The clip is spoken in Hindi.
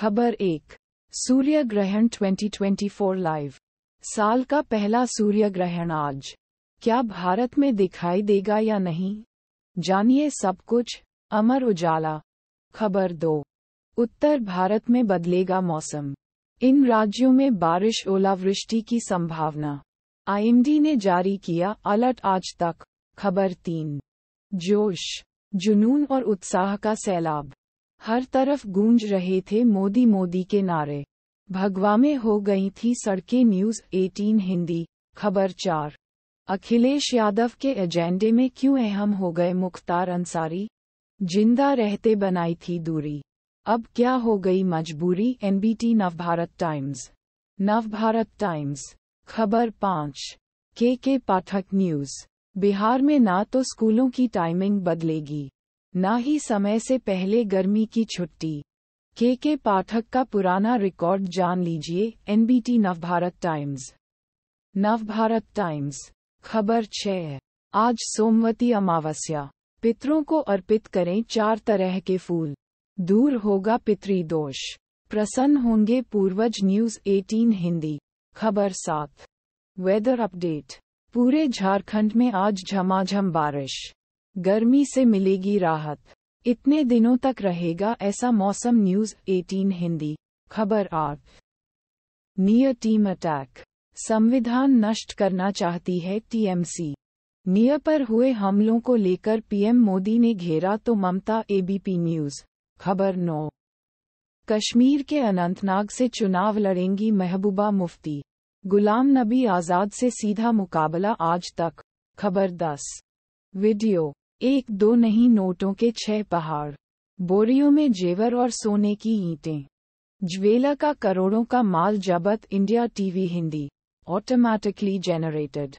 खबर एक सूर्य ग्रहण 2024 लाइव साल का पहला सूर्य ग्रहण आज क्या भारत में दिखाई देगा या नहीं जानिए सब कुछ अमर उजाला खबर दो उत्तर भारत में बदलेगा मौसम इन राज्यों में बारिश ओलावृष्टि की संभावना आईएमडी ने जारी किया अलर्ट आज तक खबर तीन जोश जुनून और उत्साह का सैलाब हर तरफ गूंज रहे थे मोदी मोदी के नारे भगवा में हो गई थी सड़कें न्यूज 18 हिंदी खबर चार अखिलेश यादव के एजेंडे में क्यों अहम हो गए मुख्तार अंसारी जिंदा रहते बनाई थी दूरी अब क्या हो गई मजबूरी NBT Navbharat Times Navbharat Times खबर पाँच के के पाठक न्यूज बिहार में ना तो स्कूलों की टाइमिंग बदलेगी न ही समय से पहले गर्मी की छुट्टी के के पाठक का पुराना रिकॉर्ड जान लीजिए NBT Navbharat Times Navbharat Times खबर छः आज सोमवती अमावस्या पितरों को अर्पित करें चार तरह के फूल दूर होगा दोष प्रसन्न होंगे पूर्वज न्यूज 18 हिंदी खबर सात वेदर अपडेट पूरे झारखंड में आज झमाझम बारिश गर्मी से मिलेगी राहत इतने दिनों तक रहेगा ऐसा मौसम न्यूज 18 हिंदी खबर आठ नियर टीम अटैक संविधान नष्ट करना चाहती है टीएमसी नियर पर हुए हमलों को लेकर पीएम मोदी ने घेरा तो ममता एबीपी न्यूज खबर नौ कश्मीर के अनंतनाग से चुनाव लड़ेंगी महबूबा मुफ्ती गुलाम नबी आज़ाद से सीधा मुकाबला आज तक खबर दस वीडियो एक दो नहीं नोटों के छह पहाड़ बोरियों में जेवर और सोने की ईंटें ज्वेला का करोड़ों का माल जबत India TV Hindi automatically generated